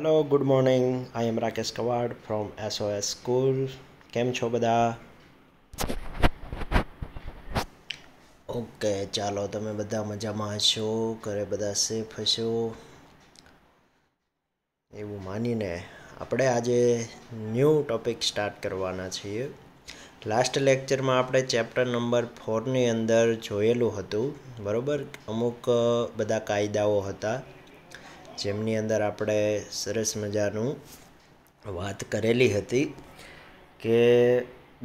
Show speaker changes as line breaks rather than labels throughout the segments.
hello good morning I am Rakesh Kavad from SOS school કેમ છો બધા ઓકે ચાલો તમે બધા મજામાં હશો ઘરે બધા સેફ હશો એવું માનીને આપણે આજે ન્યૂ ટોપિક સ્ટાર્ટ કરવાના છીએ લાસ્ટ લેક્ચરમાં આપણે ચેપ્ટર નંબર ફોરની અંદર જોયેલું હતું બરાબર અમુક બધા કાયદાઓ હતા જેમની અંદર આપણે સરસ મજાનું વાત કરેલી હતી કે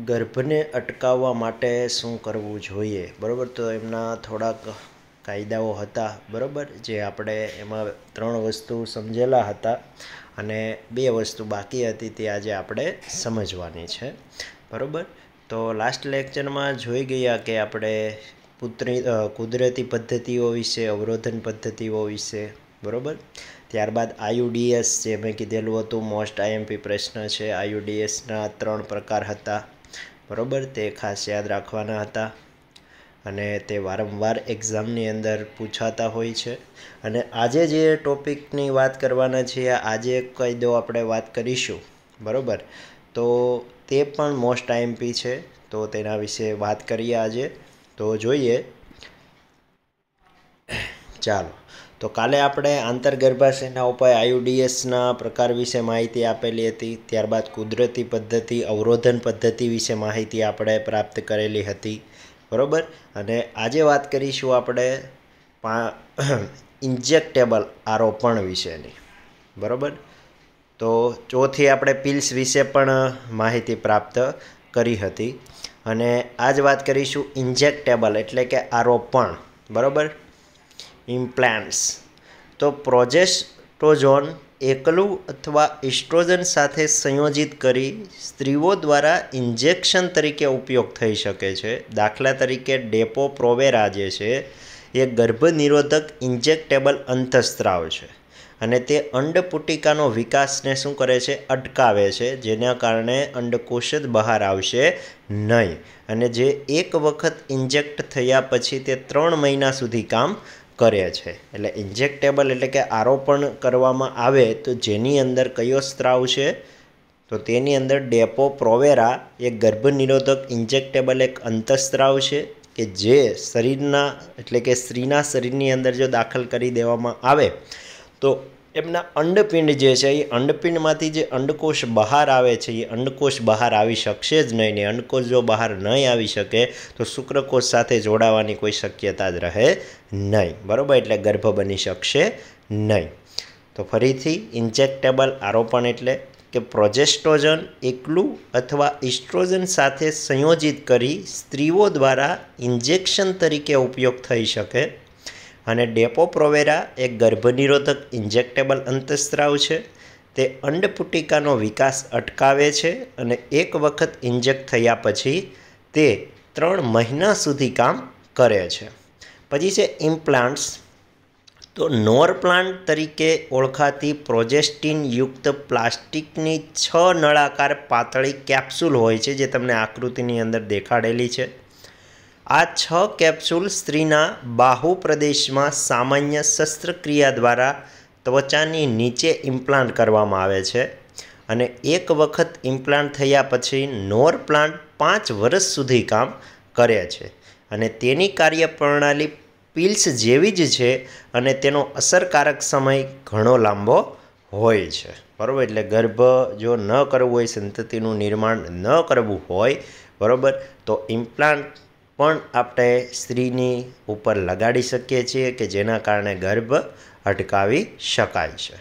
ગર્ભને અટકાવવા માટે શું કરવું જોઈએ બરાબર તો એમના થોડાક કાયદાઓ હતા બરાબર જે આપણે એમાં ત્રણ વસ્તુ સમજેલા હતા અને બે વસ્તુ બાકી હતી તે આજે આપણે સમજવાની છે બરાબર તો લાસ્ટ લેક્ચરમાં જોઈ ગયા કે આપણે પુત્રી કુદરતી પદ્ધતિઓ વિશે અવરોધન પદ્ધતિઓ વિશે બરાબર ત્યારબાદ આયુડીએસ જે મેં કીધેલું હતું મોસ્ટ આઈએમપી પ્રશ્ન છે આયુડીએસના ત્રણ પ્રકાર હતા બરાબર તે ખાસ યાદ રાખવાના હતા અને તે વારંવાર એક્ઝામની અંદર પૂછાતા હોય છે અને આજે જે ટોપિકની વાત કરવાના છીએ આજે કાયદો આપણે વાત કરીશું બરાબર તો તે પણ મોસ્ટ આઈએમપી છે તો તેના વિશે વાત કરીએ આજે તો જોઈએ ચાલો તો કાલે આપણે આંતરગર્ભાશયના ઉપાય આયુડીએસના પ્રકાર વિશે માહિતી આપેલી હતી ત્યારબાદ કુદરતી પદ્ધતિ અવરોધન પદ્ધતિ વિશે માહિતી આપણે પ્રાપ્ત કરેલી હતી બરાબર અને આજે વાત કરીશું આપણે ઇન્જેક્ટેબલ આરોપણ વિશેની બરાબર તો ચોથી આપણે પિલ્સ વિશે પણ માહિતી પ્રાપ્ત કરી હતી અને આજ વાત કરીશું ઇન્જેક્ટેબલ એટલે કે આરોપણ બરાબર ઇમ્પ્લાન્ટ્સ તો પ્રોજેસ્ટોઝોન એકલું અથવા ઇસ્ટ્રોજન સાથે સંયોજિત કરી સ્ત્રીઓ દ્વારા ઇન્જેક્શન તરીકે ઉપયોગ થઈ શકે છે દાખલા તરીકે ડેપો પ્રોવેરા જે છે એ ગર્ભનિરોધક ઇન્જેક્ટેબલ અંતઃસ્ત્રાવ છે અને તે અંડપુટિકાનો વિકાસને શું કરે છે અટકાવે છે જેના કારણે અંડકોષ જ બહાર આવશે નહીં અને જે એક વખત ઇન્જેક્ટ થયા પછી તે ત્રણ મહિના સુધી કામ કરે છે એટલે ઇન્જેક્ટેબલ એટલે કે આરોપણ કરવામાં આવે તો જેની અંદર કયો સ્ત્રાવ છે તો તેની અંદર ડેપો પ્રોવેરા એ ગર્ભનિરોધક ઇન્જેક્ટેબલ એક અંતઃસ્ત્રાવ છે કે જે શરીરના એટલે કે સ્ત્રીના શરીરની અંદર જો દાખલ કરી દેવામાં આવે તો એમના અંડપિંડ જે છે એ અંડપિંડમાંથી જે અંડકોષ બહાર આવે છે એ અંડકોષ બહાર આવી શકશે જ નહીં ને અંડકોષ જો બહાર નહીં આવી શકે તો શુક્રકોષ સાથે જોડાવાની કોઈ શક્યતા જ રહે નહીં બરાબર એટલે ગર્ભ બની શકશે નહીં તો ફરીથી ઇન્જેક્ટેબલ આરોપણ એટલે કે પ્રોજેસ્ટ્રોજન એકલું અથવા ઇસ્ટ્રોજન સાથે સંયોજિત કરી સ્ત્રીઓ દ્વારા ઇન્જેક્શન તરીકે ઉપયોગ થઈ શકે અને ડેપોપ્રોવેરા એ ગર્ભનિરોધક ઇન્જેક્ટેબલ અંતઃસ્ત્રાવ છે તે અંડપુટિકાનો વિકાસ અટકાવે છે અને એક વખત ઇન્જેક્ટ થયા પછી તે ત્રણ મહિના સુધી કામ કરે છે પછી છે ઇમ્પ્લાન્ટ્સ તો નોર પ્લાન્ટ તરીકે ઓળખાતી પ્રોજેસ્ટિનયુક્ત પ્લાસ્ટિકની છ નળાકાર પાતળી કેપ્સ્યુલ હોય છે જે તમને આકૃતિની અંદર દેખાડેલી છે આ છ કેપ્સ્યુલ સ્ત્રીના બાહુ પ્રદેશમાં સામાન્ય શસ્ત્રક્રિયા દ્વારા ત્વચાની નીચે ઇમ્પ્લાન્ટ કરવામાં આવે છે અને એક વખત ઇમ્પ્લાન્ટ થયા પછી નોર પ્લાન્ટ પાંચ વર્ષ સુધી કામ કરે છે અને તેની કાર્યપ્રણાલી પિલ્સ જેવી જ છે અને તેનો અસરકારક સમય ઘણો લાંબો હોય છે બરાબર એટલે ગર્ભ જો ન કરવું હોય સંતતિનું નિર્માણ ન કરવું હોય બરાબર તો ઇમ્પ્લાન્ટ પણ આપણે સ્ત્રીની ઉપર લગાડી શકીએ છીએ કે જેના કારણે ગર્ભ અટકાવી શકાય છે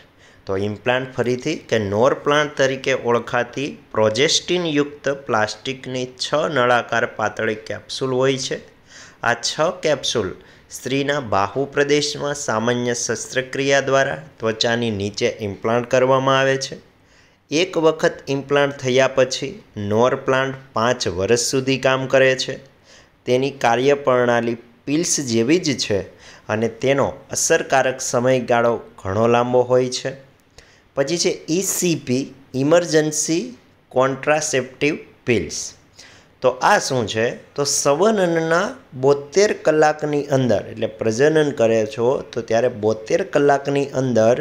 તો ઇમ્પ્લાન્ટ ફરીથી કે નોર પ્લાન્ટ તરીકે ઓળખાતી પ્રોજેસ્ટિનયુક્ત પ્લાસ્ટિકની છ નળાકાર પાતળી કેપ્સ્યુલ હોય છે આ છ કેપ્સ્યુલ સ્ત્રીના બાહુ પ્રદેશમાં સામાન્ય શસ્ત્રક્રિયા દ્વારા ત્વચાની નીચે ઇમ્પ્લાન્ટ કરવામાં આવે છે એક વખત ઇમ્પ્લાન્ટ થયા પછી નોર પ્લાન્ટ પાંચ વર્ષ સુધી કામ કરે છે તેની કાર્યપ્રણાલી પિલ્સ જેવી જ છે અને તેનો અસરકારક સમયગાળો ઘણો લાંબો હોય છે પછી છે ઇસીપી ઇમરજન્સી કોન્ટ્રાસેપ્ટિવ પિલ્સ તો આ શું છે તો સવનનના બોતેર કલાકની અંદર એટલે પ્રજનન કરે છો તો ત્યારે બોતેર કલાકની અંદર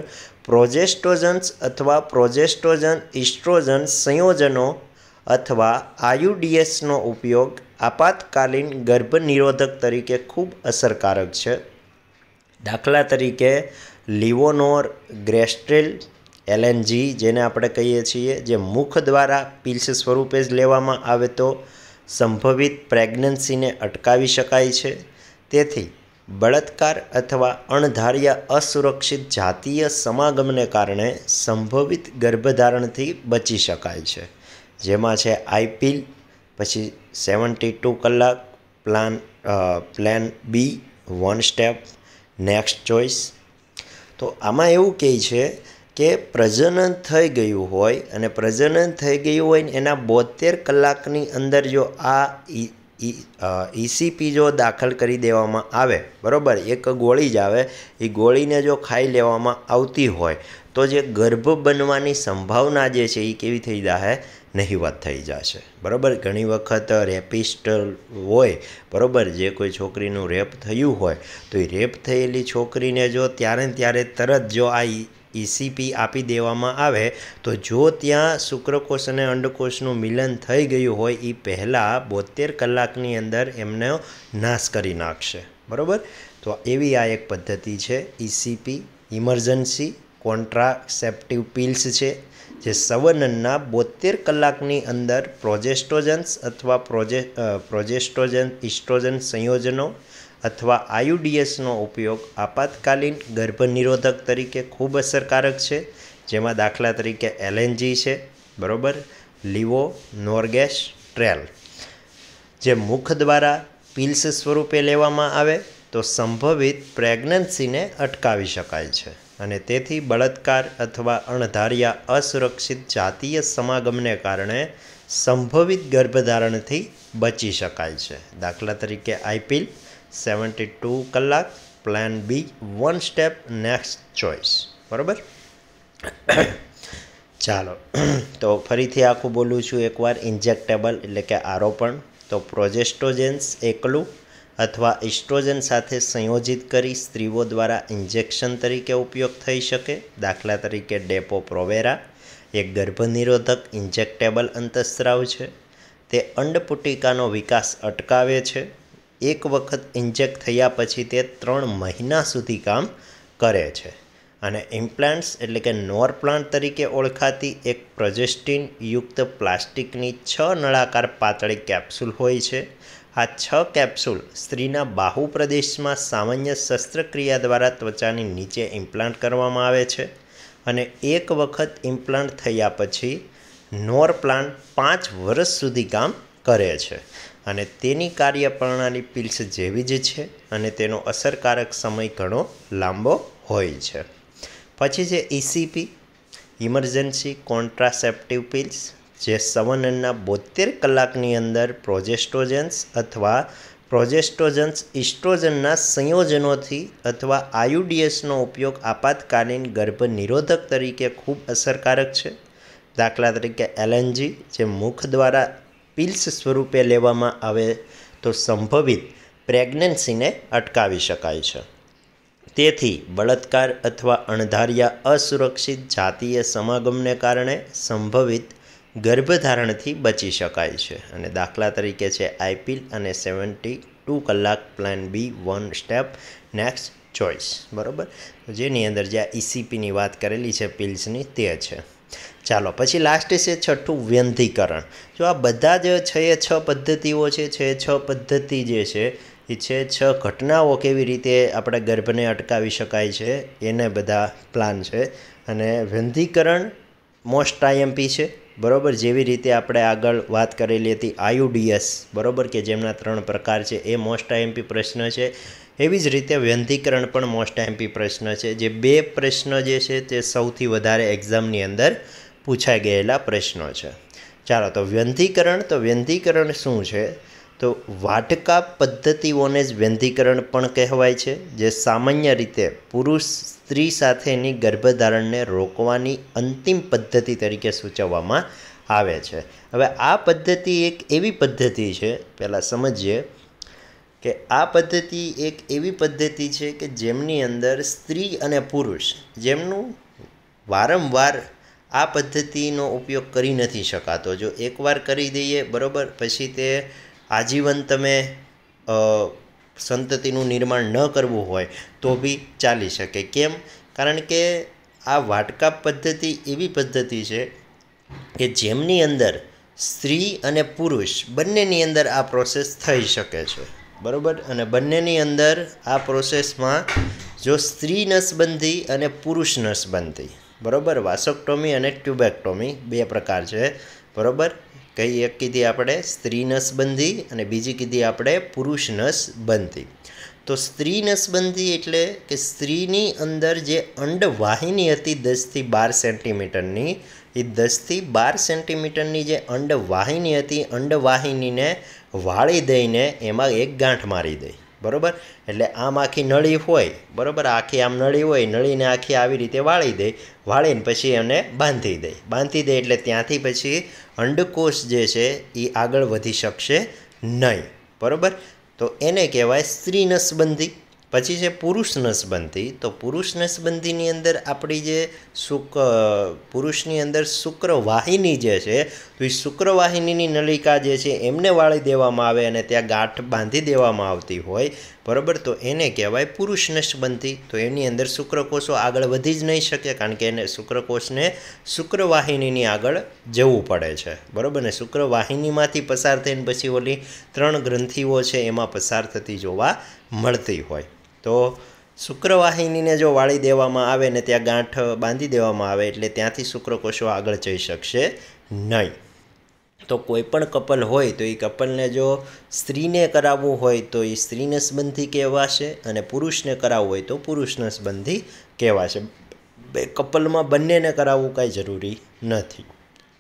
પ્રોજેસ્ટ્રોજન્સ અથવા પ્રોજેસ્ટ્રોજન ઇસ્ટ્રોજન સંયોજનો અથવા આયુડીએસનો ઉપયોગ આપાતકાલીન ગર્ભનિરોધક તરીકે ખૂબ અસરકારક છે દાખલા તરીકે લિવોનોર ગ્રેસ્ટ્રેલ એલએનજી જેને આપણે કહીએ છીએ જે મુખ દ્વારા પિલ્સ સ્વરૂપે જ લેવામાં આવે તો સંભવિત પ્રેગ્નન્સીને અટકાવી શકાય છે તેથી બળાત્કાર અથવા અણધાર્યા અસુરક્ષિત જાતીય સમાગમને કારણે સંભવિત ગર્ભધારણથી બચી શકાય છે જેમાં છે આઈપીલ પછી સેવન્ટી ટુ કલાક Plan Plan B One Step Next Choice તો આમાં એવું કહે છે કે પ્રજનન થઈ ગયું હોય અને પ્રજનન થઈ ગયું હોય ને એના બોતેર કલાકની અંદર જો આ ઇસીપી જો દાખલ કરી દેવામાં આવે બરાબર એક ગોળી જ આવે એ ગોળીને જો ખાઈ લેવામાં આવતી હોય તો જે ગર્ભ બનવાની સંભાવના જે છે એ કેવી થઈ જાહે નહિવત થઈ જશે બરાબર ઘણી વખત રેપિસ્ટ હોય બરાબર જે કોઈ છોકરીનું રેપ થયું હોય તો એ રેપ થયેલી છોકરીને જો ત્યારે ત્યારે તરત જો આ ઇસીપી આપી દેવામાં આવે તો જો ત્યાં શુક્રકોષ અને અંડકોષનું મિલન થઈ ગયું હોય એ પહેલાં બોતેર કલાકની અંદર એમનો નાશ કરી નાખશે બરાબર તો એવી આ એક પદ્ધતિ છે ઇસીપી ઇમરજન્સી કોન્ટ્રાસેપ્ટિવ પિલ્સ છે જે સવનનના બોતેર કલાકની અંદર પ્રોજેસ્ટોજન્સ અથવા પ્રોજે પ્રોજેસ્ટોજન ઇસ્ટ્રોજન સંયોજનો અથવા આયુડીએસનો ઉપયોગ આપાતકાલીન ગર્ભનિરોધક તરીકે ખૂબ અસરકારક છે જેમાં દાખલા તરીકે એલએનજી છે બરોબર લીવો નોર્ગેસ ટ્રેલ જે મુખ દ્વારા પિલ્સ સ્વરૂપે લેવામાં આવે તો સંભવિત પ્રેગ્નન્સીને અટકાવી શકાય છે અને તેથી બળાત્કાર અથવા અણધાર્યા અસુરક્ષિત જાતીય સમાગમને કારણે સંભવિત ગર્ભધારણથી બચી શકાય છે દાખલા તરીકે આઈપીએલ સેવન્ટી ટુ કલાક Plan B One Step Next Choice બરાબર ચાલો તો ફરીથી આખું બોલું છું એકવાર ઇન્જેક્ટેબલ એટલે કે આરોપણ તો પ્રોજેસ્ટોજેન્સ એકલું અથવા ઇસ્ટ્રોજન સાથે સંયોજિત કરી સ્ત્રીઓ દ્વારા ઇન્જેક્શન તરીકે ઉપયોગ થઈ શકે દાખલા તરીકે ડેપો પ્રોવેરા એક ગર્ભનિરોધક ઇન્જેક્ટેબલ અંતઃસ્રાવ છે તે અંડપુટિકાનો વિકાસ અટકાવે છે એક વખત ઇન્જેક્ટ થયા પછી તે ત્રણ મહિના સુધી કામ કરે છે અને ઇમ્પ્લાન્ટ્સ એટલે કે નોર પ્લાન્ટ તરીકે ઓળખાતી એક પ્રોજેસ્ટિન યુક્ત પ્લાસ્ટિકની છ નળાકાર પાતળી કેપ્સ્યુલ હોય છે આ છ કેપ્સ્યુલ સ્ત્રીના બાહુ પ્રદેશમાં સામાન્ય શસ્ત્રક્રિયા દ્વારા ત્વચાની નીચે ઇમ્પ્લાન્ટ કરવામાં આવે છે અને એક વખત ઇમ્પ્લાન્ટ થયા પછી નોર પ્લાન્ટ પાંચ વર્ષ સુધી કામ કરે છે અને તેની કાર્યપ્રણાલી પિલ્સ જેવી જ છે અને તેનો અસરકારક સમય ઘણો લાંબો હોય છે પછી છે ઇસીપી ઇમરજન્સી કોન્ટ્રાસેપ્ટિવ પિલ્સ જે સવનનના બોતેર કલાકની અંદર પ્રોજેસ્ટ્રોજન્સ અથવા પ્રોજેસ્ટ્રોજન્સ ઇસ્ટ્રોજનના સંયોજનોથી અથવા આયુડીએસનો ઉપયોગ આપાતકાલીન ગર્ભ નિરોધક તરીકે ખૂબ અસરકારક છે દાખલા તરીકે એલએનજી જે મુખ દ્વારા પિલ્સ સ્વરૂપે લેવામાં આવે તો સંભવિત પ્રેગ્નન્સીને અટકાવી શકાય છે તેથી બળાત્કાર અથવા અણધાર્યા અસુરક્ષિત જાતીય સમાગમને કારણે સંભવિત ગર્ભધારણથી બચી શકાય છે અને દાખલા તરીકે છે આઈપીએલ અને સેવન્ટી ટુ કલાક Plan B One Step Next Choice બરાબર જેની અંદર જે આ ઇસીપીની વાત કરેલી છે પિલ્સની તે છે ચાલો પછી લાસ્ટ છે છઠ્ઠું વ્યંધીકરણ જો આ બધા જ છ એ છ પદ્ધતિઓ છે છ છ પદ્ધતિ જે છે એ છે છ ઘટનાઓ કેવી રીતે આપણે ગર્ભને અટકાવી શકાય છે એને બધા પ્લાન છે અને વ્યંધીકરણ મોસ્ટ આઈએમપી છે બરાબર જેવી રીતે આપણે આગળ વાત કરેલી હતી આયુડીએસ બરાબર કે જેમના ત્રણ પ્રકાર છે એ મોસ્ટ આઈએમપી પ્રશ્ન છે એવી જ રીતે વ્યંધીકરણ પણ મોસ્ટ આઈએમપી પ્રશ્ન છે જે બે પ્રશ્ન જે છે તે સૌથી વધારે એક્ઝામની અંદર પૂછાઈ ગયેલા પ્રશ્નો છે ચાલો તો વ્યંધીકરણ તો વ્યંધીકરણ શું છે તો વાટકા પદ્ધતિઓને જ વ્યંધીકરણ પણ કહેવાય છે જે સામાન્ય રીતે પુરુષ સ્ત્રી સાથેની ગર્ભધારણને રોકવાની અંતિમ પદ્ધતિ તરીકે સૂચવવામાં આવે છે હવે આ પદ્ધતિ એક એવી પદ્ધતિ છે પહેલાં સમજીએ કે આ પદ્ધતિ એક એવી પદ્ધતિ છે કે જેમની અંદર સ્ત્રી અને પુરુષ જેમનું વારંવાર આ પદ્ધતિનો ઉપયોગ કરી નથી શકાતો જો એકવાર કરી દઈએ બરાબર પછી તે આજીવન તમે સંતતિનું નિર્માણ ન કરવું હોય તો બી ચાલી શકે કેમ કારણ કે આ વાટકા પદ્ધતિ એવી પદ્ધતિ છે કે જેમની અંદર સ્ત્રી અને પુરુષ બંનેની અંદર આ પ્રોસેસ થઈ શકે છે બરાબર અને બંનેની અંદર આ પ્રોસેસમાં જો સ્ત્રી નસબંધી અને પુરુષ નસબંધી બરાબર વાસોક્ટોમી અને ટ્યુબેક્ટોમી બે પ્રકાર છે બરાબર કઈ એક કીધી આપણે સ્ત્રી નસબંધી અને બીજી કીધી આપણે પુરુષ નસબંધી તો સ્ત્રી નસબંધી એટલે કે સ્ત્રીની અંદર જે અંડવાહિની હતી દસથી બાર સેન્ટીમીટરની એ દસથી બાર સેન્ટીમીટરની જે અંડવાહિની હતી અંડવાહિનીને વાળી દઈને એમાં એક ગાંઠ મારી દઈ બરાબર એટલે આમ આખી નળી હોય બરાબર આખી આમ નળી હોય નળીને આખી આવી રીતે વાળી દે વાળીને પછી એને બાંધી દે બાંધી દે એટલે ત્યાંથી પછી અંડકોષ જે છે એ આગળ વધી શકશે નહીં બરાબર તો એને કહેવાય સ્ત્રીનસબંધી પછી છે પુરુષ નસબંધી તો પુરુષ નસબંધીની અંદર આપણી જે શુક પુરુષની અંદર શુક્રવાહિની જે છે તો એ શુક્રવાહિનીની નલિકા જે છે એમને વાળી દેવામાં આવે અને ત્યાં ગાંઠ બાંધી દેવામાં આવતી હોય બરાબર તો એને કહેવાય પુરુષ નસબંધી તો એની અંદર શુક્રકોષો આગળ વધી જ નહીં શકે કારણ કે એને શુક્રકોષને શુક્રવાહિનીની આગળ જવું પડે છે બરાબર ને શુક્રવાહિનીમાંથી પસાર થઈને પછી ઓલી ત્રણ ગ્રંથિઓ છે એમાં પસાર થતી જોવા મળતી હોય તો શુક્રવાહિનીને જો વાળી દેવામાં આવે ને ત્યાં ગાંઠ બાંધી દેવામાં આવે એટલે ત્યાંથી શુક્રકોષો આગળ જઈ શકશે નહીં તો કોઈ પણ કપલ હોય તો એ કપલને જો સ્ત્રીને કરાવવું હોય તો એ સ્ત્રીને સંબંધી કહેવાશે અને પુરુષને કરાવવું હોય તો પુરુષને સંબંધી કહેવાશે બે કપલમાં બંનેને કરાવવું કાંઈ જરૂરી નથી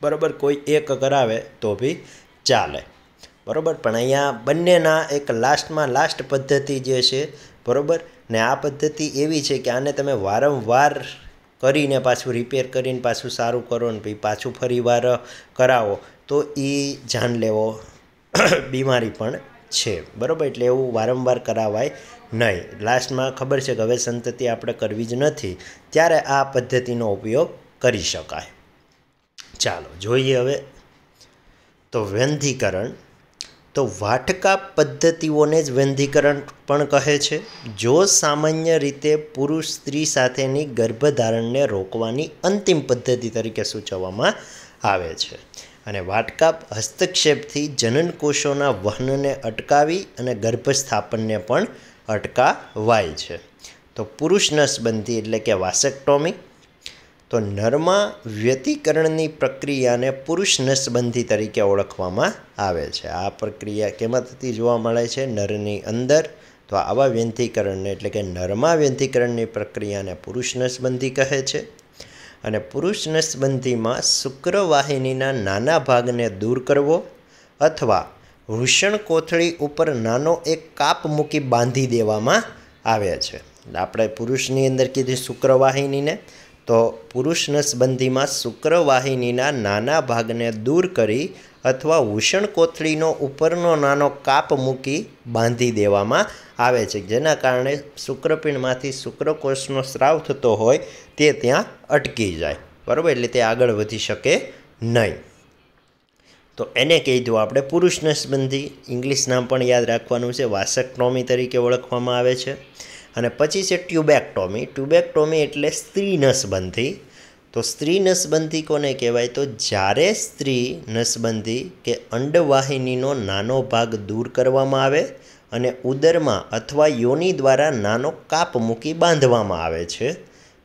બરાબર કોઈ એક કરાવે તો બી ચાલે બરાબર પણ અહીંયા બંનેના એક લાસ્ટમાં લાસ્ટ પદ્ધતિ જે છે બરાબર ને આ પદ્ધતિ એવી છે કે આને તમે વારંવાર કરીને પાછું રિપેર કરીને પાછું સારું કરો ને ભાઈ પાછું ફરીવાર કરાવો તો એ જાન લેવો બીમારી પણ છે બરાબર એટલે એવું વારંવાર કરાવાય નહીં લાસ્ટમાં ખબર છે કે હવે સંતતિ આપણે કરવી જ નથી ત્યારે આ પદ્ધતિનો ઉપયોગ કરી શકાય ચાલો જોઈએ હવે તો વ્યંધીકરણ તો વાટકા પદ્ધતિઓને જ વંધીકરણ પણ કહે છે જો સામાન્ય રીતે પુરુષ સ્ત્રી સાથેની ગર્ભધારણને રોકવાની અંતિમ પદ્ધતિ તરીકે સૂચવવામાં આવે છે અને વાટકાપ હસ્તક્ષેપથી જનનકોષોના વહનને અટકાવી અને ગર્ભસ્થાપનને પણ અટકાવાય છે તો પુરુષ નસબંધી એટલે કે વાસેક્ટોમી તો નરમાં વ્યતિકરણની પ્રક્રિયાને પુરુષ નસબંધી તરીકે ઓળખવામાં આવે છે આ પ્રક્રિયા કેમાં થતી જોવા મળે છે નરની અંદર તો આવા વ્યંથીકરણને એટલે કે નરમાં વ્યંથીકરણની પ્રક્રિયાને પુરુષ નસબંધી કહે છે અને પુરુષ નસબંધીમાં શુક્રવાહિનીના નાના ભાગને દૂર કરવો અથવા વૃષણ કોથળી ઉપર નાનો એક કાપ મૂકી બાંધી દેવામાં આવે છે આપણે પુરુષની અંદર કીધી શુક્રવાહિનીને તો પુરુષ નસબંધીમાં શુક્રવાહિનીના નાના ભાગને દૂર કરી અથવા ઉષણ કોથળીનો ઉપરનો નાનો કાપ મૂકી બાંધી દેવામાં આવે છે જેના કારણે શુક્રપીણમાંથી શુક્રકોષનો સ્રાવ થતો હોય તે ત્યાં અટકી જાય બરાબર એટલે તે આગળ વધી શકે નહીં તો એને કહી કહીધું આપણે પુરુષ નસબંધી ઇંગ્લિશ નામ પણ યાદ રાખવાનું છે વાસકટોમી તરીકે ઓળખવામાં આવે છે અને પછી છે ટ્યુબેક્ટોમી ટ્યુબેક્ટોમી એટલે સ્ત્રી નસબંધી તો સ્ત્રી નસબંધી કોને કહેવાય તો જ્યારે સ્ત્રી નસબંધી કે અંડવાહિનીનો નાનો ભાગ દૂર કરવામાં આવે અને ઉદરમાં અથવા યોની દ્વારા નાનો કાપ મૂકી બાંધવામાં આવે છે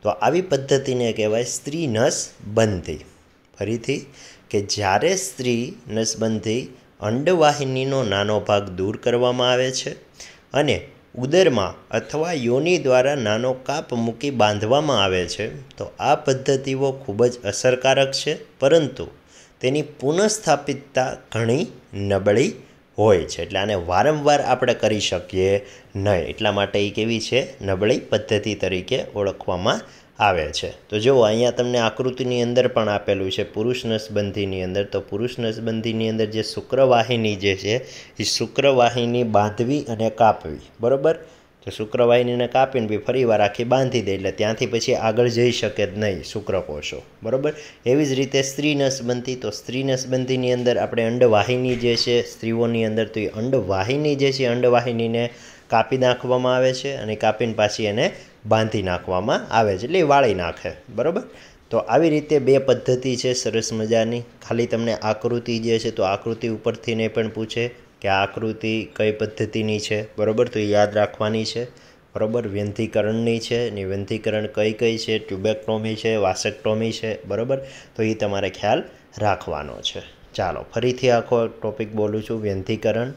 તો આવી પદ્ધતિને કહેવાય સ્ત્રી નસબંધી ફરીથી કે જ્યારે સ્ત્રી નસબંધી અંડવાહિનીનો નાનો ભાગ દૂર કરવામાં આવે છે અને ઉદરમાં અથવા યોનિ દ્વારા નાનો કાપ મૂકી બાંધવામાં આવે છે તો આ પદ્ધતિઓ ખૂબ જ અસરકારક છે પરંતુ તેની પુનઃસ્થાપિતતા ઘણી નબળી હોય છે એટલે આને વારંવાર આપણે કરી શકીએ નહીં એટલા માટે એ કેવી છે નબળી પદ્ધતિ તરીકે ઓળખવામાં આવે છે તો જુઓ અહીંયા તમને આકૃતિની અંદર પણ આપેલું છે પુરુષ નસબંધીની અંદર તો પુરુષ નસબંધીની અંદર જે શુક્રવાહિની જે છે એ શુક્રવાહિની બાંધવી અને કાપવી બરાબર તો શુક્રવાહિનીને કાપીને બી ફરીવાર આખી બાંધી દે એટલે ત્યાંથી પછી આગળ જઈ શકે જ નહીં શુક્રકોષો બરાબર એવી જ રીતે સ્ત્રી નસબંધી તો સ્ત્રી નસબંધીની અંદર આપણે અંડવાહિની જે છે સ્ત્રીઓની અંદર તો એ અંડવાહિની જે છે અંડવાહિનીને કાપી નાખવામાં આવે છે અને કાપીને પાછી એને બાંધી નાખવામાં આવે છે એટલે વાળી નાખે બરાબર તો આવી રીતે બે પદ્ધતિ છે સરસ મજાની ખાલી તમને આકૃતિ જે છે તો આકૃતિ ઉપરથીને પણ પૂછે કે આ આકૃતિ કઈ પદ્ધતિની છે બરાબર તો એ યાદ રાખવાની છે બરાબર વ્યંથીકરણની છે ને વ્યંથીકરણ કઈ કઈ છે ટ્યુબેક્ટોમી છે વાસેક્ટોમી છે બરાબર તો એ તમારે ખ્યાલ રાખવાનો છે ચાલો ફરીથી આખો ટોપિક બોલું છું વ્યંથીકરણ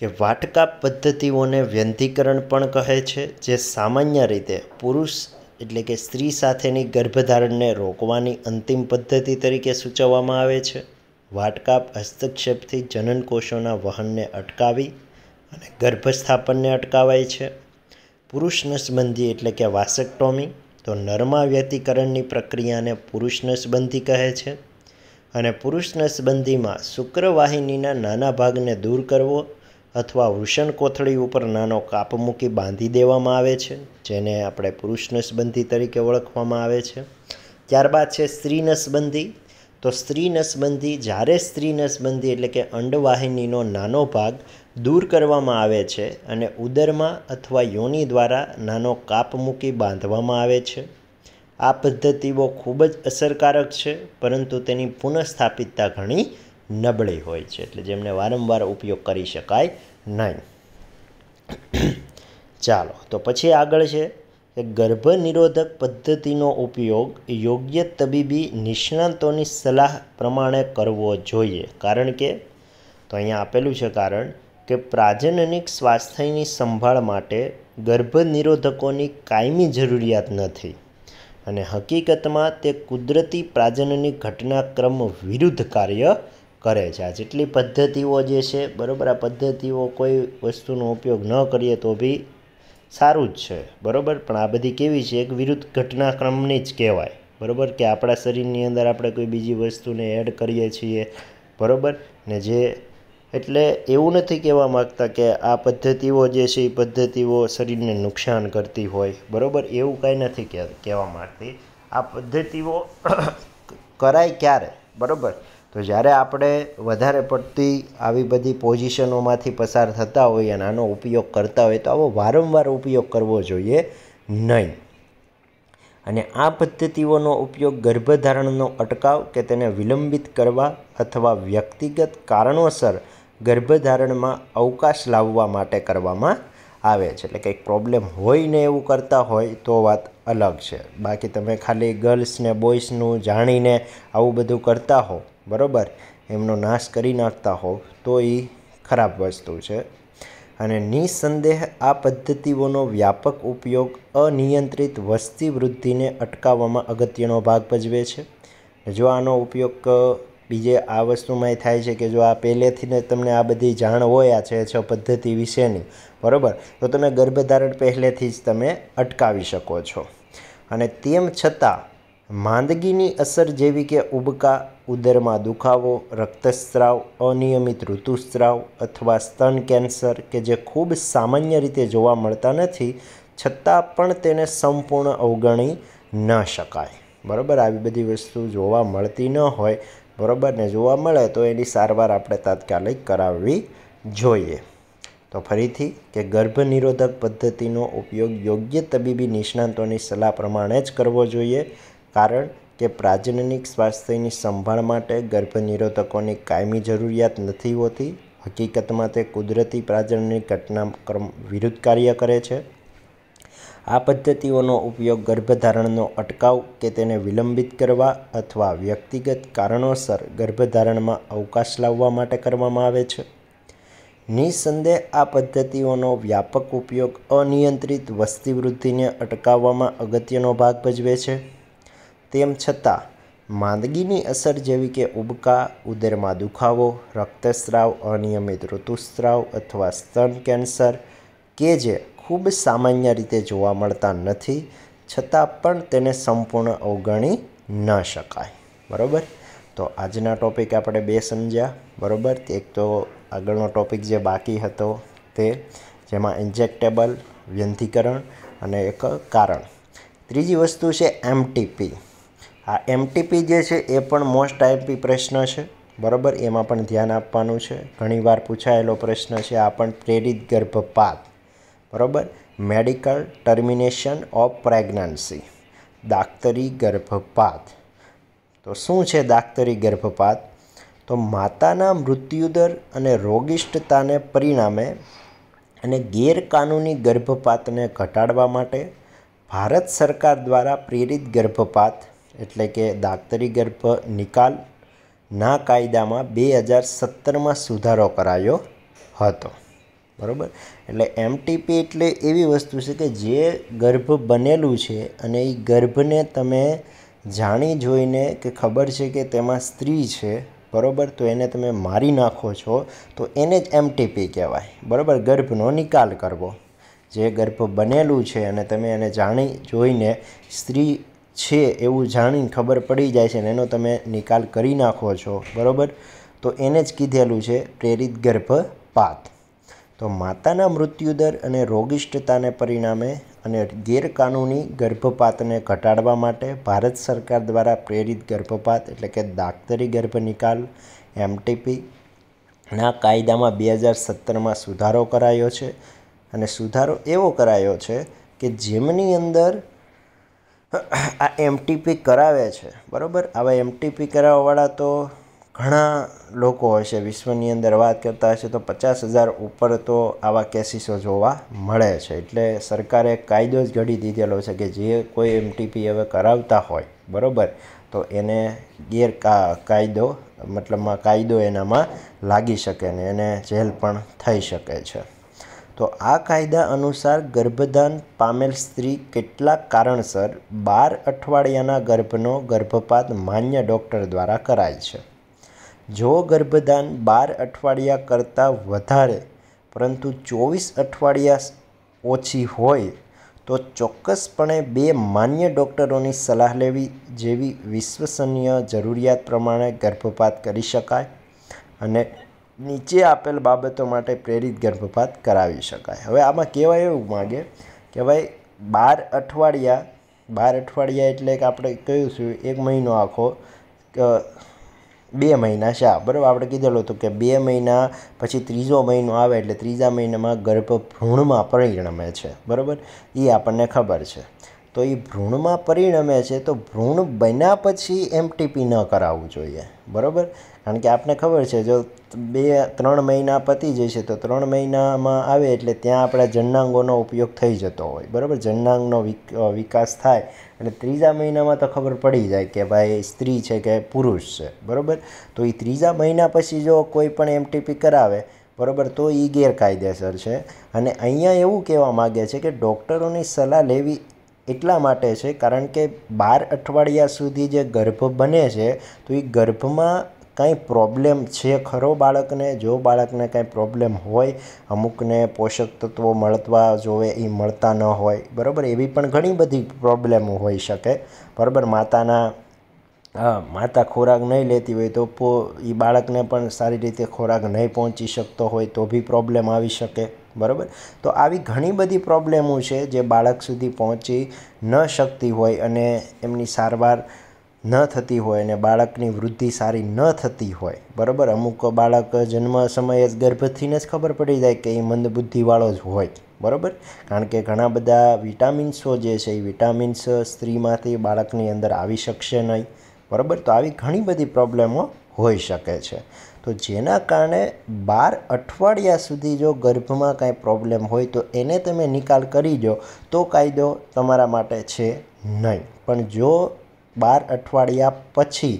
કે વાટકા પદ્ધતિઓને વ્યંધીકરણ પણ કહે છે જે સામાન્ય રીતે પુરુષ એટલે કે સ્ત્રી સાથેની ગર્ભધારણને રોકવાની અંતિમ પદ્ધતિ તરીકે સૂચવવામાં આવે છે વાટકાપ હસ્તક્ષેપથી જનનકોષોના વહનને અટકાવી અને ગર્ભસ્થાપનને અટકાવાય છે પુરુષ નસબંધી એટલે કે વાસેક્ટોમી તો નરમા વ્યતિકરણની પ્રક્રિયાને પુરુષ નસબંધી કહે છે અને પુરુષ નસબંધીમાં શુક્રવાહિનીના નાના ભાગને દૂર કરવો અથવા વૃષણ કોથળી ઉપર નાનો કાપ મૂકી બાંધી દેવામાં આવે છે જેને આપણે પુરુષ નસબંધી તરીકે ઓળખવામાં આવે છે ત્યારબાદ છે સ્ત્રી નસબંધી તો સ્ત્રી નસબંધી જ્યારે સ્ત્રી નસબંધી એટલે કે અંડવાહિનીનો નાનો ભાગ દૂર કરવામાં આવે છે અને ઉદરમાં અથવા યોનિ દ્વારા નાનો કાપ મૂકી બાંધવામાં આવે છે આ પદ્ધતિઓ ખૂબ જ અસરકારક છે પરંતુ તેની પુનઃસ્થાપિતતા ઘણી નબળી હોય છે એટલે જેમને વારંવાર ઉપયોગ કરી શકાય નહીં ચાલો તો પછી આગળ છે ગર્ભનિરોધક પદ્ધતિનો ઉપયોગ યોગ્ય તબીબી નિષ્ણાતોની સલાહ પ્રમાણે કરવો જોઈએ કારણ કે તો અહીંયા આપેલું છે કારણ કે પ્રાજનનિક સ્વાસ્થ્યની સંભાળ માટે ગર્ભનિરોધકોની કાયમી જરૂરિયાત નથી અને હકીકતમાં તે કુદરતી પ્રાજનની ઘટનાક્રમ વિરુદ્ધ કાર્ય કરે છે આ જેટલી પદ્ધતિઓ જે છે બરાબર આ પદ્ધતિઓ કોઈ વસ્તુનો ઉપયોગ ન કરીએ તો બી સારું જ છે બરાબર પણ આ બધી કેવી છે એક વિરુદ્ધ ઘટનાક્રમને જ કહેવાય બરાબર કે આપણા શરીરની અંદર આપણે કોઈ બીજી વસ્તુને એડ કરીએ છીએ બરાબર ને જે એટલે એવું નથી કહેવા માગતા કે આ પદ્ધતિઓ જે છે એ પદ્ધતિઓ શરીરને નુકસાન કરતી હોય બરાબર એવું કાંઈ નથી કહેવા માગતી આ પદ્ધતિઓ કરાય ક્યારે બરાબર તો જ્યારે આપણે વધારે પડતી આવી બધી પોઝિશનોમાંથી પસાર થતા હોઈએ અને આનો ઉપયોગ કરતા હોઈએ તો આવો વારંવાર ઉપયોગ કરવો જોઈએ નહીં અને આ પદ્ધતિઓનો ઉપયોગ ગર્ભધારણનો અટકાવ કે તેને વિલંબિત કરવા અથવા વ્યક્તિગત કારણોસર ગર્ભધારણમાં અવકાશ લાવવા માટે કરવામાં આવે છે એટલે કંઈક પ્રોબ્લેમ હોય ને એવું કરતા હોય તો વાત અલગ છે બાકી તમે ખાલી ગર્લ્સ ને બોય્સનું જાણીને આવું બધું કરતા હો બરાબર એમનો નાશ કરી નાખતા હો તો એ ખરાબ વસ્તુ છે અને નિસંદેહ આ પદ્ધતિઓનો વ્યાપક ઉપયોગ અનિયંત્રિત વસ્તી વૃદ્ધિને અટકાવવામાં અગત્યનો ભાગ ભજવે છે જો આનો ઉપયોગ બીજે આ વસ્તુમાંય થાય છે કે જો આ પહેલેથી તમને આ બધી જાણ હોય આ છે છ પદ્ધતિ વિશેની બરાબર તો તમે ગર્ભધારણ પહેલેથી જ તમે અટકાવી શકો છો અને તેમ છતાં માંદગીની અસર જેવી કે ઉબકા ઉદરમાં દુખાવો રક્તસ્રાવ અનિયમિત ઋતુસ્ત્રાવ અથવા સ્તન કેન્સર કે જે ખૂબ સામાન્ય રીતે જોવા મળતા નથી છતાં પણ તેને સંપૂર્ણ અવગણી ન શકાય બરાબર આવી બધી વસ્તુ જોવા મળતી ન હોય બરાબર ને જોવા મળે તો એની સારવાર આપણે તાત્કાલિક કરાવવી જોઈએ તો ફરીથી કે ગર્ભનિરોધક પદ્ધતિનો ઉપયોગ યોગ્ય તબીબી નિષ્ણાંતોની સલાહ પ્રમાણે જ કરવો જોઈએ કારણ કે પ્રાજનનિક સ્વાસ્થ્યની સંભાળ માટે ગર્ભનિરોધકોની કાયમી જરૂરિયાત નથી હોતી હકીકતમાં તે કુદરતી પ્રાજનની ઘટનાક્રમ વિરુદ્ધ કાર્ય કરે છે આ પદ્ધતિઓનો ઉપયોગ ગર્ભધારણનો અટકાવ કે તેને વિલંબિત કરવા અથવા વ્યક્તિગત કારણોસર ગર્ભધારણમાં અવકાશ લાવવા માટે કરવામાં આવે છે નિસંદેહ આ પદ્ધતિઓનો વ્યાપક ઉપયોગ અનિયંત્રિત વસ્તી વૃદ્ધિને અટકાવવામાં અગત્યનો ભાગ ભજવે છે તેમ છતાં માંદગીની અસર જેવી કે ઉબકા ઉદરમાં દુખાવો રક્તસ્રાવ અનિયમિત ઋતુસ્ત્રાવ અથવા સ્તન કેન્સર કે જે ખૂબ સામાન્ય રીતે જોવા મળતા નથી છતાં પણ તેને સંપૂર્ણ અવગણી ન શકાય બરાબર તો આજના ટોપિક આપણે બે સમજ્યા બરાબર એક તો આગળનો ટોપિક જે બાકી હતો તે જેમાં ઇન્જેક્ટેબલ વ્યંધીકરણ અને એક કારણ ત્રીજી વસ્તુ છે એમટીપી આ એમટીપી જે છે એ પણ મોસ્ટ આઈપી પ્રશ્ન છે બરાબર એમાં પણ ધ્યાન આપવાનું છે ઘણીવાર પૂછાયેલો પ્રશ્ન છે આ પણ પ્રેરિત ગર્ભપાત બરાબર મેડિકલ ટર્મિનેશન ઓફ પ્રેગ્નન્સી દાખતરી ગર્ભપાત તો શું છે દાખતરી ગર્ભપાત તો માતાના મૃત્યુદર અને રોગિષ્ટતાને પરિણામે અને ગેરકાનૂની ગર્ભપાતને ઘટાડવા માટે ભારત સરકાર દ્વારા પ્રેરિત ગર્ભપાત એટલે કે દાક્તરી ગર્ભ નિકાલ ના કાયદામાં બે હજાર સત્તરમાં સુધારો કરાયો હતો બરાબર એટલે એમટીપી એટલે એવી વસ્તુ છે કે જે ગર્ભ બનેલું છે અને એ ગર્ભને તમે જાણી જોઈને કે ખબર છે કે તેમાં સ્ત્રી છે બરાબર તો એને તમે મારી નાખો છો તો એને જ એમટીપી કહેવાય બરાબર ગર્ભનો નિકાલ કરવો જે ગર્ભ બનેલું છે અને તમે એને જાણી જોઈને સ્ત્રી છે એવું જાણીને ખબર પડી જાય છે ને એનો તમે નિકાલ કરી નાખો છો બરાબર તો એને જ કીધેલું છે પ્રેરિત ગર્ભપાત તો માતાના મૃત્યુદર અને રોગિષ્ટતાને પરિણામે અને ગેરકાનૂની ગર્ભપાતને ઘટાડવા માટે ભારત સરકાર દ્વારા પ્રેરિત ગર્ભપાત એટલે કે દાક્તરી ગર્ભ નિકાલ એમટીપી ના કાયદામાં બે હજાર સત્તરમાં સુધારો કરાયો છે અને સુધારો એવો કરાયો છે કે જેમની અંદર આ એમટીપી કરાવે છે બરાબર આવા એમટીપી કરાવવાવાળા તો ઘણા લોકો હશે વિશ્વની અંદર વાત કરતા હશે તો પચાસ હજાર ઉપર તો આવા કેસીસો જોવા મળે છે એટલે સરકારે કાયદો જ ઘડી દીધેલો છે કે જે કોઈ એમટીપી હવે કરાવતા હોય બરાબર તો એને ગેરકા કાયદો મતલબમાં કાયદો એનામાં લાગી શકે ને એને જેલ પણ થઈ શકે છે તો આ કાયદા અનુસાર ગર્ભદાન પામેલ સ્ત્રી કેટલાક કારણસર બાર અઠવાડિયાના ગર્ભનો ગર્ભપાત માન્ય ડૉક્ટર દ્વારા કરાય છે જો ગર્ભદાન બાર અઠવાડિયા કરતાં વધારે પરંતુ ચોવીસ અઠવાડિયા ઓછી હોય તો ચોક્કસપણે બે માન્ય ડૉક્ટરોની સલાહ લેવી જેવી વિશ્વસનીય જરૂરિયાત પ્રમાણે ગર્ભપાત કરી શકાય અને નીચે આપેલ બાબતો માટે પ્રેરિત ગર્ભપાત કરાવી શકાય હવે આમાં કહેવાય એવું માગે કે ભાઈ બાર અઠવાડિયા બાર અઠવાડિયા એટલે કે આપણે કહ્યું છું એક મહિનો આખો બે મહિના શા બરાબર આપણે કીધેલું હતું કે બે મહિના પછી ત્રીજો મહિનો આવે એટલે ત્રીજા મહિનામાં ગર્ભ ભ્રૂણમાં પરિણમે છે બરાબર એ આપણને ખબર છે તો એ ભ્રૂણમાં પરિણમે છે તો ભ્રૂણ બન્યા પછી એમટીપી ન કરાવવું જોઈએ બરાબર કારણ કે આપને ખબર છે જો બે ત્રણ મહિના પતી જશે તો ત્રણ મહિનામાં આવે એટલે ત્યાં આપણા જન્નાંગોનો ઉપયોગ થઈ જતો હોય બરાબર જન્નાંગનો વિકાસ થાય અને ત્રીજા મહિનામાં તો ખબર પડી જાય કે ભાઈ સ્ત્રી છે કે પુરુષ છે બરાબર તો એ ત્રીજા મહિના પછી જો કોઈ પણ એમટીપી કરાવે બરાબર તો એ ગેરકાયદેસર છે અને અહીંયા એવું કહેવા માગે છે કે ડૉક્ટરોની સલાહ લેવી એટલા માટે છે કારણ કે બાર અઠવાડિયા સુધી જે ગર્ભ બને છે તો એ ગર્ભમાં કંઈ પ્રોબ્લેમ છે ખરો બાળકને જો બાળકને કાંઈ પ્રોબ્લેમ હોય અમુકને પોષક તત્વો મળતા જોવે એ મળતા ન હોય બરાબર એવી પણ ઘણી બધી પ્રોબ્લેમ હોઈ શકે બરાબર માતાના માતા ખોરાક નહીં લેતી હોય તો એ બાળકને પણ સારી રીતે ખોરાક નહીં પહોંચી શકતો હોય તો બી પ્રોબ્લેમ આવી શકે બરાબર તો આવી ઘણી બધી પ્રોબ્લેમો છે જે બાળક સુધી પહોંચી ન શકતી હોય અને એમની સારવાર ન થતી હોય અને બાળકની વૃદ્ધિ સારી ન થતી હોય બરાબર અમુક બાળક જન્મ સમયે જ ગર્ભથીને જ ખબર પડી જાય કે એ મંદબુદ્ધિવાળો જ હોય બરાબર કારણ કે ઘણા બધા વિટામિન્સો જે છે એ વિટામિન્સ સ્ત્રીમાંથી બાળકની અંદર આવી શકશે નહીં બરાબર તો આવી ઘણી બધી પ્રોબ્લેમો હોઈ શકે છે તો જેના કારણે બાર અઠવાડિયા સુધી જો ગર્ભમાં કાંઈ પ્રોબ્લેમ હોય તો એને તમે નિકાલ કરી દો તો કાયદો તમારા માટે છે નહીં પણ જો બાર અઠવાડિયા પછી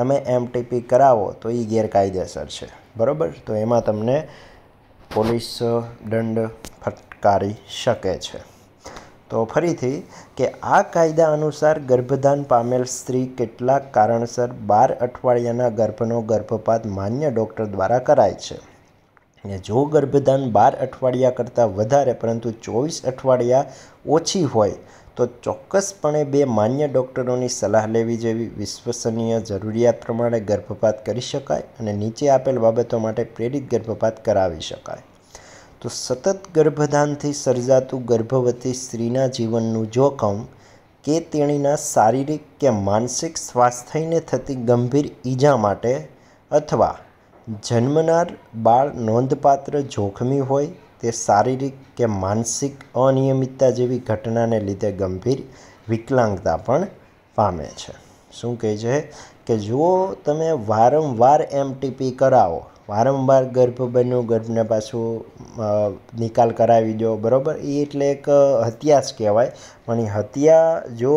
તમે એમટીપી કરાવો તો એ ગેરકાયદેસર છે બરાબર તો એમાં તમને પોલીસ દંડ ફટકારી શકે છે તો ફરીથી કે આ કાયદા અનુસાર ગર્ભધાન પામેલ સ્ત્રી કેટલાક કારણસર બાર અઠવાડિયાના ગર્ભનો ગર્ભપાત માન્ય ડૉક્ટર દ્વારા કરાય છે ને જો ગર્ભધાન બાર અઠવાડિયા કરતાં વધારે પરંતુ ચોવીસ અઠવાડિયા ઓછી હોય તો ચોક્કસપણે બે માન્ય ડૉક્ટરોની સલાહ લેવી જેવી વિશ્વસનીય જરૂરિયાત પ્રમાણે ગર્ભપાત કરી શકાય અને નીચે આપેલ બાબતો માટે પ્રેરિત ગર્ભપાત કરાવી શકાય તો સતત ગર્ભધાનથી સર્જાતું ગર્ભવતી સ્ત્રીના જીવનનું જોખમ કે તેણીના શારીરિક કે માનસિક સ્વાસ્થ્યને થતી ગંભીર ઈજા માટે અથવા જન્મનાર બાળ નોંધપાત્ર જોખમી હોય તે શારીરિક કે માનસિક અનિયમિતતા જેવી ઘટનાને લીધે ગંભીર વિકલાંગતા પણ પામે છે શું કહે છે કે જો તમે વારંવાર એમટીપી કરાવો વારંવાર ગર્ભ બન્યું ગર્ભને પાછું નિકાલ કરાવી દો બરાબર એ એટલે એક હત્યા જ કહેવાય પણ એ હત્યા જો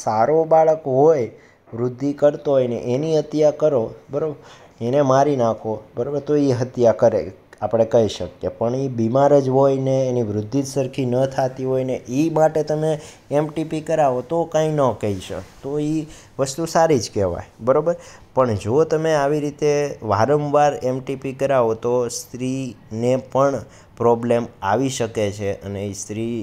સારો બાળક હોય વૃદ્ધિ કરતો હોય ને એની હત્યા કરો બરાબર એને મારી નાખો બરાબર તો એ હત્યા કરે આપણે કહી શકીએ પણ એ બીમાર જ હોય ને એની વૃદ્ધિ જ સરખી ન થતી હોય ને એ માટે તમે એમટીપી કરાવો તો કાંઈ ન કહી શકો તો એ વસ્તુ સારી જ કહેવાય બરાબર પણ જો તમે આવી રીતે વારંવાર એમટીપી કરાવો તો સ્ત્રીને પણ પ્રોબ્લેમ આવી શકે છે અને એ સ્ત્રી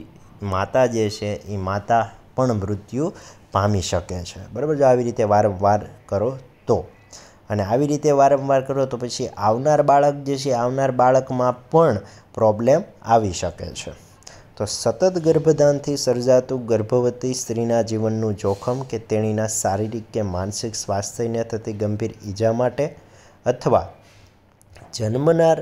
માતા જે છે એ માતા પણ મૃત્યુ પામી શકે છે બરાબર જો આવી રીતે વારંવાર કરો તો અને આવી રીતે વારંવાર કરો તો પછી આવનાર બાળક જે છે આવનાર બાળકમાં પણ પ્રોબ્લેમ આવી શકે છે તો સતત ગર્ભદાનથી સર્જાતું ગર્ભવતી સ્ત્રીના જીવનનું જોખમ કે તેણીના શારીરિક કે માનસિક સ્વાસ્થ્યને થતી ગંભીર ઈજા માટે અથવા જન્મનાર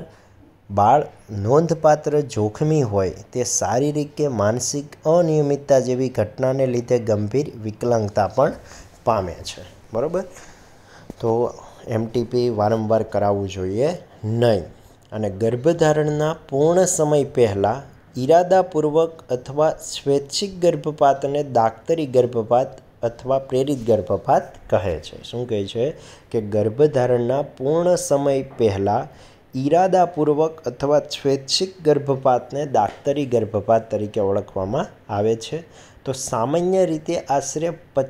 બાળ નોંધપાત્ર જોખમી હોય તે શારીરિક કે માનસિક અનિયમિતતા જેવી ઘટનાને લીધે ગંભીર વિકલાંગતા પણ પામે છે બરાબર તો એમટીપી વારંવાર કરાવવું જોઈએ નહીં અને ગર્ભધારણના પૂર્ણ સમય પહેલાં ઇરાદાપૂર્વક અથવા સ્વૈચ્છિક ગર્ભપાતને દાક્તરી ગર્ભપાત અથવા પ્રેરિત ગર્ભપાત કહે છે શું કહે છે કે ગર્ભધારણના પૂર્ણ સમય પહેલાં ઇરાદાપૂર્વક અથવા સ્વૈચ્છિક ગર્ભપાતને દાક્તરી ગર્ભપાત તરીકે ઓળખવામાં આવે છે તો સામાન્ય રીતે આશરે પ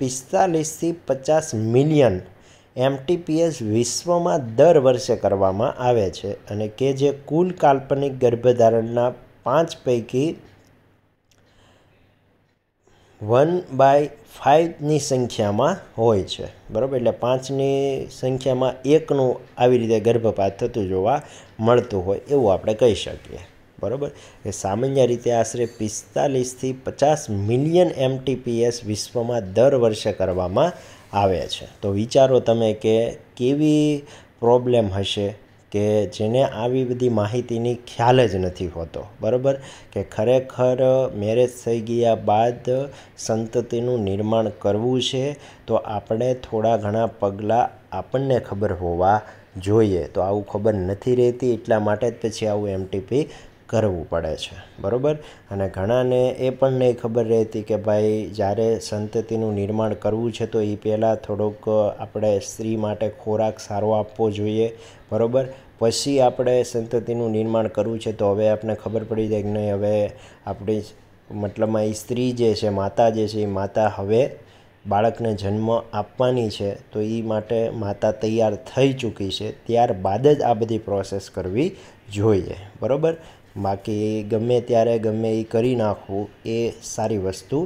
પિસ્તાલીસથી પચાસ મિલિયન એમટીપીએસ વિશ્વમાં દર વર્ષે કરવામાં આવે છે અને કે જે કુલ કાલ્પનિક ગર્ભધારણના પાંચ પૈકી વન બાય ફાઇવની સંખ્યામાં હોય છે બરાબર એટલે પાંચની સંખ્યામાં એકનું આવી રીતે ગર્ભપાત થતું જોવા મળતું હોય એવું આપણે કહી શકીએ બરાબર એ સામાન્ય રીતે આશરે પિસ્તાલીસથી પચાસ મિલિયન એમટીપીએસ વિશ્વમાં દર વર્ષે કરવામાં આવે છે તો વિચારો તમે કે કેવી પ્રોબ્લેમ હશે કે જેને આવી બધી માહિતીની ખ્યાલ જ નથી હોતો બરાબર કે ખરેખર મેરેજ થઈ ગયા બાદ સંતતિનું નિર્માણ કરવું છે તો આપણે થોડા ઘણા પગલાં આપણને ખબર હોવા જોઈએ તો આવું ખબર નથી રહેતી એટલા માટે જ પછી આવું એમટીપી કરવું પડે છે બરાબર અને ઘણાને એ પણ નહીં ખબર રહેતી કે ભાઈ જ્યારે સંતતિનું નિર્માણ કરવું છે તો એ પહેલાં થોડોક આપણે સ્ત્રી માટે ખોરાક સારો આપવો જોઈએ બરાબર પછી આપણે સંતતિનું નિર્માણ કરવું છે તો હવે આપણે ખબર પડી જાય કે નહીં હવે આપણી મતલબમાં એ સ્ત્રી જે છે માતા જે છે એ માતા હવે બાળકને જન્મ આપવાની છે તો એ માટે માતા તૈયાર થઈ ચૂકી છે ત્યારબાદ જ આ બધી પ્રોસેસ કરવી જોઈએ બરાબર બાકી ગમે ત્યારે ગમે એ કરી નાખવું એ સારી વસ્તુ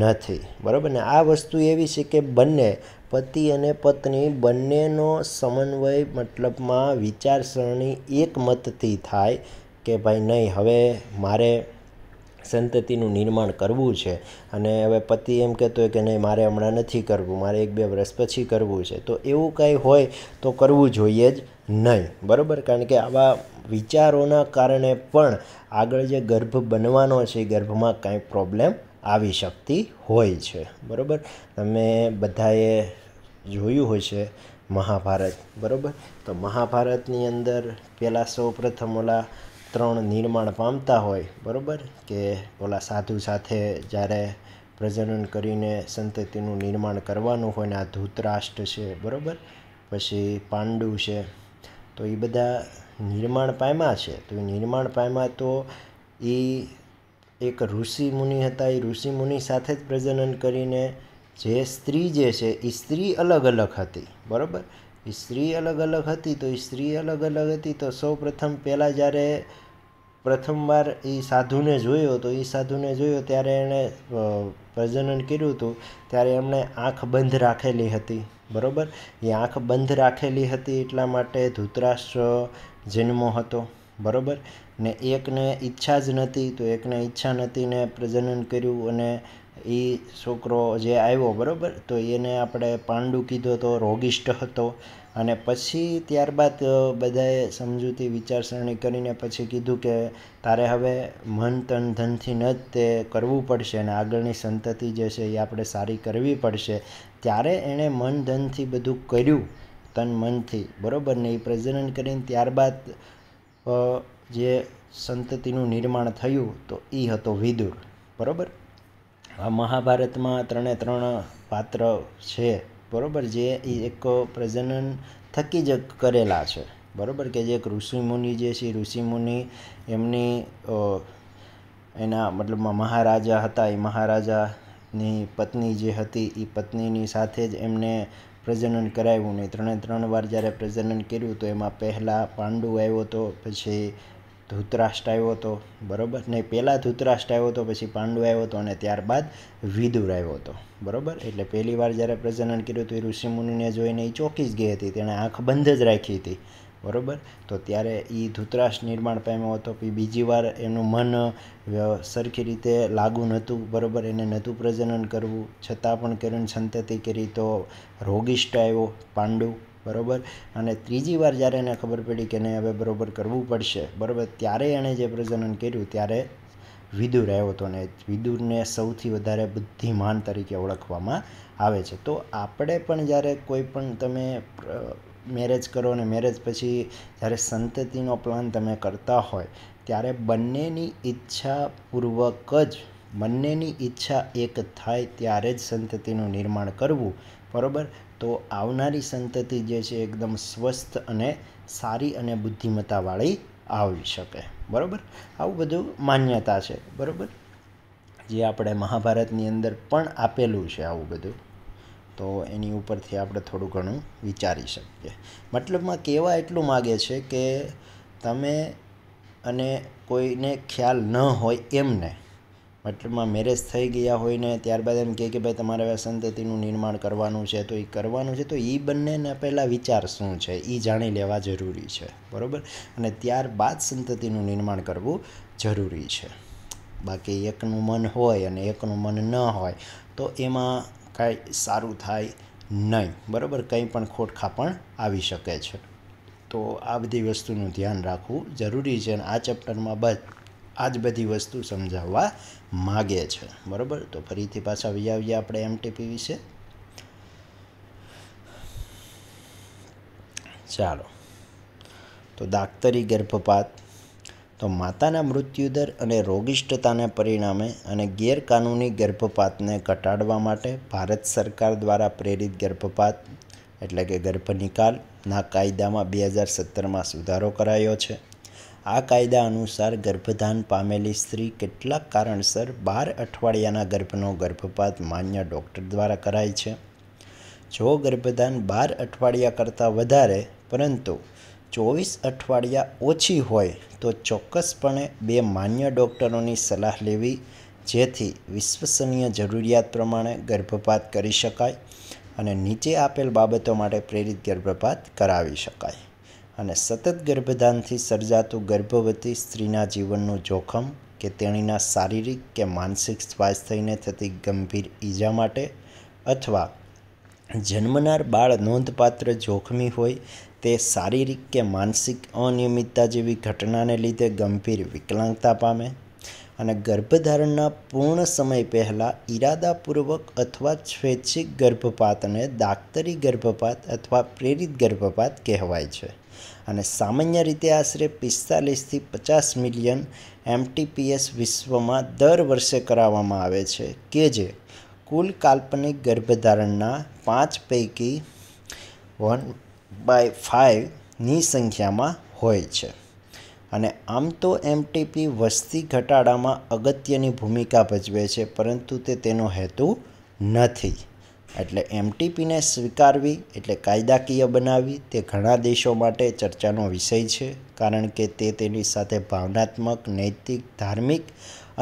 નથી બરાબર ને આ વસ્તુ એવી છે કે બંને પતિ અને પત્ની બંનેનો સમન્વય મતલબમાં વિચારસરણી એકમતથી થાય કે ભાઈ નહીં હવે મારે સંતતિનું નિર્માણ કરવું છે અને હવે પતિ એમ કહેતો હોય કે નહીં મારે હમણાં નથી કરવું મારે એક બે વર્ષ પછી કરવું છે તો એવું કંઈ હોય તો કરવું જોઈએ જ નહીં બરાબર કારણ કે આવા વિચારોના કારણે પણ આગળ જે ગર્ભ બનવાનો છે એ ગર્ભમાં કાંઈ પ્રોબ્લેમ આવી શકતી હોય છે બરાબર તમે બધાએ જોયું હોય છે મહાભારત બરાબર તો મહાભારતની અંદર પહેલાં સૌપ્રથમ ઓલા ત્રણ નિર્માણ પામતા હોય બરાબર કે ઓલા સાધુ સાથે જ્યારે પ્રજનન કરીને સંતતિનું નિર્માણ કરવાનું હોય ને આ ધૂતરાષ્ટ્ર છે બરાબર પછી પાંડુ છે તો એ બધા નિર્માણ પામ્યા છે તો નિર્માણ પામ્યા તો એ એક ઋષિ મુનિ હતા એ ઋષિ મુનિ સાથે જ પ્રજનન કરીને જે સ્ત્રી જે છે એ સ્ત્રી અલગ અલગ હતી બરાબર એ સ્ત્રી અલગ અલગ હતી તો એ સ્ત્રી અલગ અલગ હતી તો સૌ પ્રથમ પહેલાં જ્યારે પ્રથમવાર એ સાધુને જોયો તો એ સાધુને જોયો ત્યારે એણે પ્રજનન કર્યું હતું ત્યારે એમણે આંખ બંધ રાખેલી હતી બરાબર એ આંખ બંધ રાખેલી હતી એટલા માટે ધૂતરાષ્ટ્ર જન્મો હતો બરાબર ને એકને ઈચ્છા જ નહોતી તો એકને ઈચ્છા નહોતી ને પ્રજનન કર્યું અને એ છોકરો જે આવ્યો બરાબર તો એને આપણે પાંડુ કીધો તો રોગિષ્ટ હતો અને પછી ત્યારબાદ બધાએ સમજૂતી વિચારસરણી કરીને પછી કીધું કે તારે હવે મન તન ધનથી ન જ તે કરવું પડશે અને આગળની સંતતિ જે છે એ આપણે સારી કરવી પડશે ત્યારે એણે મન ધનથી બધું કર્યું તન મનથી બરાબર ને એ પ્રજનન કરીને ત્યારબાદ જે સંતતિનું નિર્માણ થયું તો એ હતો વિદુર બરાબર આ મહાભારતમાં ત્રણે ત્રણ પાત્ર છે બરાબર જે એ એક પ્રજનન થકી જ કરેલા છે બરાબર કે જે એક ઋષિમુનિ જે છે ઋષિમુનિ એમની એના મતલબમાં મહારાજા હતા એ મહારાજાની પત્ની જે હતી એ પત્નીની સાથે જ એમને પ્રજનન કરાવ્યું નહીં ત્રણે ત્રણ વાર જ્યારે પ્રજનન કર્યું તો એમાં પહેલાં પાંડુ આવ્યો હતો પછી ધૂતરાષ્ટ્ર આવ્યો હતો બરાબર નહીં પહેલાં ધૂતરાષ્ટ્ર આવ્યો હતો પછી પાંડુ આવ્યો હતો અને ત્યારબાદ વિદુર આવ્યો હતો બરાબર એટલે પહેલી વાર જ્યારે પ્રજનન કર્યું તો એ ઋષિમુનિને જોઈને એ ચોંકી જ ગઈ હતી તેણે આંખ બંધ જ રાખી હતી બરાબર તો ત્યારે એ ધૂતરાશ નિર્માણ પામ્યો હતો પછી બીજી વાર એનું મન સરખી રીતે લાગુ નહોતું બરાબર એને નહોતું પ્રજનન કરવું છતાં પણ કર્યું સંતતિ કરી તો રોગિષ્ટ આવ્યો પાંડુ બરાબર અને ત્રીજી વાર જ્યારે એને ખબર પડી કે નહીં હવે બરાબર કરવું પડશે બરાબર ત્યારે એણે જે પ્રજનન કર્યું ત્યારે વિદુર આવ્યો હતો ને વિદુરને સૌથી વધારે બુદ્ધિમાન તરીકે ઓળખવામાં આવે છે તો આપણે પણ જ્યારે કોઈ પણ તમે મેરેજ કરો અને મેરેજ પછી જ્યારે સંતતિનો પ્લાન તમે કરતા હોય ત્યારે બંનેની ઈચ્છાપૂર્વક જ બંનેની ઈચ્છા એક થાય ત્યારે જ સંતતિનું નિર્માણ કરવું બરાબર તો આવનારી સંતતિ જે છે એકદમ સ્વસ્થ અને સારી અને બુદ્ધિમત્તાવાળી આવી શકે બરાબર આવું બધું માન્યતા છે બરાબર જે આપણે મહાભારતની અંદર પણ આપેલું છે આવું બધું તો એની ઉપરથી આપણે થોડું ઘણું વિચારી શકીએ મતલબમાં કહેવા એટલું માગે છે કે તમે અને કોઈને ખ્યાલ ન હોય એમને મતલબમાં મેરેજ થઈ ગયા હોય ને ત્યારબાદ એમ કહે કે ભાઈ તમારે હવે સંતતિનું નિર્માણ કરવાનું છે તો એ કરવાનું છે તો એ બંનેને પહેલાં વિચાર શું છે એ જાણી લેવા જરૂરી છે બરાબર અને ત્યારબાદ સંતતિનું નિર્માણ કરવું જરૂરી છે બાકી એકનું મન હોય અને એકનું મન ન હોય તો એમાં કાંઈ સારું થાય નહીં બરાબર કંઈ પણ ખોટખા પણ આવી શકે છે તો આ બધી વસ્તુનું ધ્યાન રાખવું જરૂરી છે અને આ ચેપ્ટરમાં બસ આ જ બધી વસ્તુ સમજાવવા માગે છે બરાબર તો ફરીથી પાછા આવીએ આપણે એમટીપી વિશે ચાલો તો દાક્તરી ગર્ભપાત તો માતાના મૃત્યુદર અને રોગિષ્ટતાને પરિણામે અને ગેરકાનૂની ગર્ભપાતને ઘટાડવા માટે ભારત સરકાર દ્વારા પ્રેરિત ગર્ભપાત એટલે કે ગર્ભનિકાલના કાયદામાં બે હજાર સત્તરમાં સુધારો કરાયો છે આ કાયદા અનુસાર ગર્ભધાન પામેલી સ્ત્રી કેટલાક કારણસર બાર અઠવાડિયાના ગર્ભનો ગર્ભપાત માન્ય ડૉક્ટર દ્વારા કરાય છે જો ગર્ભધાન બાર અઠવાડિયા કરતાં વધારે પરંતુ ચોવીસ અઠવાડિયા ઓછી હોય તો ચોક્કસપણે બે માન્ય ડૉક્ટરોની સલાહ લેવી જેથી વિશ્વસનીય જરૂરિયાત પ્રમાણે ગર્ભપાત કરી શકાય અને નીચે આપેલ બાબતો માટે પ્રેરિત ગર્ભપાત કરાવી શકાય અને સતત ગર્ભધાનથી સર્જાતું ગર્ભવતી સ્ત્રીના જીવનનું જોખમ કે તેણીના શારીરિક કે માનસિક સ્વાસ્થ્યને થતી ગંભીર ઈજા માટે અથવા જન્મનાર બાળ નોંધપાત્ર જોખમી હોય તે શારીરિક કે માનસિક અનિયમિતતા જેવી ઘટનાને લીધે ગંભીર વિકલાંગતા પામે અને ગર્ભધારણના પૂર્ણ સમય પહેલાં ઇરાદાપૂર્વક અથવા સ્વૈચ્છિક ગર્ભપાતને દાક્તરી ગર્ભપાત અથવા પ્રેરિત ગર્ભપાત કહેવાય છે અને સામાન્ય રીતે આશરે પિસ્તાલીસથી પચાસ મિલિયન એમટીપીએસ વિશ્વમાં દર વર્ષે કરાવવામાં આવે છે કે જે કુલ કાલ્પનિક ગર્ભધારણના પાંચ પૈકી વન બાય ફાઇવની સંખ્યામાં હોય છે અને આમ તો એમટીપી વસ્તી ઘટાડામાં અગત્યની ભૂમિકા ભજવે છે પરંતુ તે તેનો હેતુ નથી એટલે એમટીપીને સ્વીકારવી એટલે કાયદાકીય બનાવવી તે ઘણા દેશો માટે ચર્ચાનો વિષય છે કારણ કે તે તેની સાથે ભાવનાત્મક નૈતિક ધાર્મિક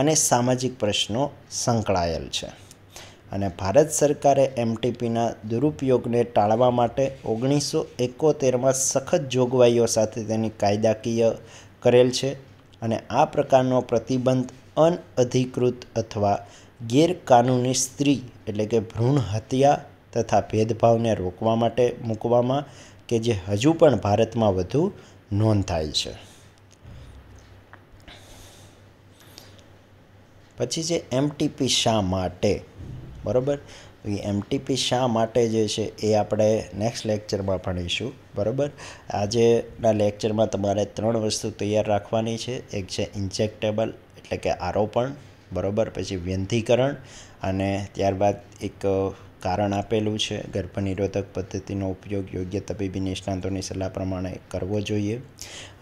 અને સામાજિક પ્રશ્નો સંકળાયેલ છે અને ભારત સરકારે એમટીપીના દુરુપયોગને ટાળવા માટે ઓગણીસો એકોતેરમાં સખત જોગવાઈઓ સાથે તેની કાયદાકીય કરેલ છે અને આ પ્રકારનો પ્રતિબંધ અનઅધિકૃત અથવા ગેરકાનૂની સ્ત્રી એટલે કે ભ્રૂણ હત્યા તથા ભેદભાવને રોકવા માટે મૂકવામાં કે જે હજુ પણ ભારતમાં વધુ નોંધાય છે પછી જે એમટીપી શા માટે બરાબર એમટીપી શા માટે જે છે એ આપણે નેક્સ્ટ લેક્ચરમાં ભણીશું બરાબર આજેના લેક્ચરમાં તમારે ત્રણ વસ્તુ તૈયાર રાખવાની છે એક છે ઇન્જેક્ટેબલ એટલે કે આરોપણ બરાબર પછી વ્યંધીકરણ અને ત્યારબાદ એક કારણ આપેલું છે ગર્ભનિરોધક પદ્ધતિનો ઉપયોગ યોગ્ય તબીબી નિષ્ણાંતોની સલાહ પ્રમાણે કરવો જોઈએ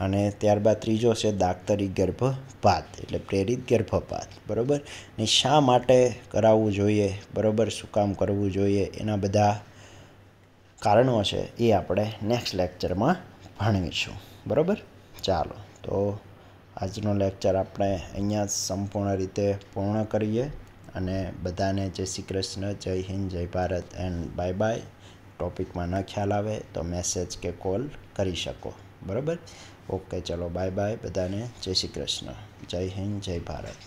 અને ત્યારબાદ ત્રીજો છે દાખતરી ગર્ભપાત એટલે પ્રેરિત ગર્ભપાત બરાબર ને શા માટે કરાવવું જોઈએ બરાબર શું કામ કરવું જોઈએ એના બધા કારણો છે એ આપણે નેક્સ્ટ લેક્ચરમાં ભણવીશું બરાબર ચાલો તો આજનો લેક્ચર આપણે અહીંયા સંપૂર્ણ રીતે પૂર્ણ કરીએ અને બધાને જય શ્રી કૃષ્ણ જય હિન્દ જય ભારત એન્ડ બાય બાય ટોપિકમાં ન ખ્યાલ આવે તો મેસેજ કે કોલ કરી શકો બરાબર ઓકે ચલો બાય બાય બધાને જય શ્રી કૃષ્ણ જય હિન્દ જય ભારત